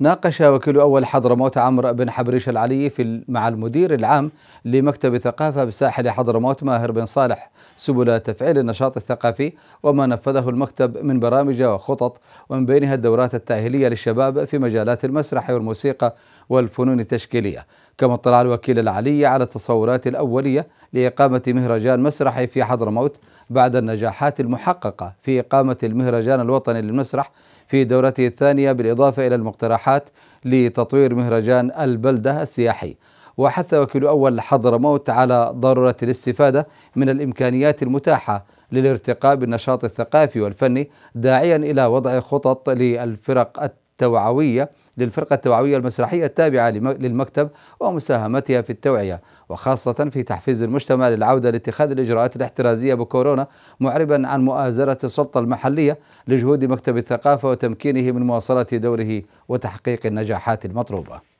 ناقش وكيل أول حضرموت عمرو بن حبريش العلي في مع المدير العام لمكتب الثقافة بساحل حضرموت ماهر بن صالح سبل تفعيل النشاط الثقافي وما نفذه المكتب من برامج وخطط ومن بينها الدورات التأهيلية للشباب في مجالات المسرح والموسيقى والفنون التشكيلية كما اطلع الوكيل العلي على التصورات الأولية لإقامة مهرجان مسرحي في حضرموت بعد النجاحات المحققة في إقامة المهرجان الوطني للمسرح في دورته الثانية بالإضافة إلى المقترحات لتطوير مهرجان البلدة السياحي وحث وكيل أول حضرموت على ضرورة الاستفادة من الإمكانيات المتاحة للارتقاء بالنشاط الثقافي والفني داعيا إلى وضع خطط للفرق التوعوية للفرقة التوعوية المسرحية التابعة للمكتب ومساهمتها في التوعية وخاصة في تحفيز المجتمع للعودة لاتخاذ الإجراءات الاحترازية بكورونا معربا عن مؤازرة السلطة المحلية لجهود مكتب الثقافة وتمكينه من مواصلة دوره وتحقيق النجاحات المطلوبة